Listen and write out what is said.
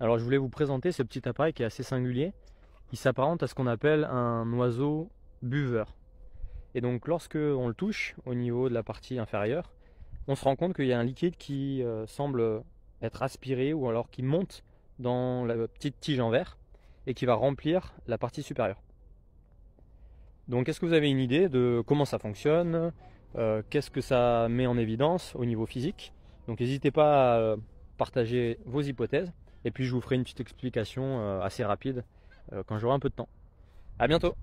Alors je voulais vous présenter ce petit appareil qui est assez singulier. Il s'apparente à ce qu'on appelle un oiseau buveur. Et donc lorsque on le touche au niveau de la partie inférieure, on se rend compte qu'il y a un liquide qui euh, semble être aspiré ou alors qui monte dans la petite tige en verre et qui va remplir la partie supérieure. Donc est-ce que vous avez une idée de comment ça fonctionne euh, Qu'est-ce que ça met en évidence au niveau physique Donc n'hésitez pas à euh, partager vos hypothèses. Et puis je vous ferai une petite explication euh, assez rapide euh, quand j'aurai un peu de temps. A bientôt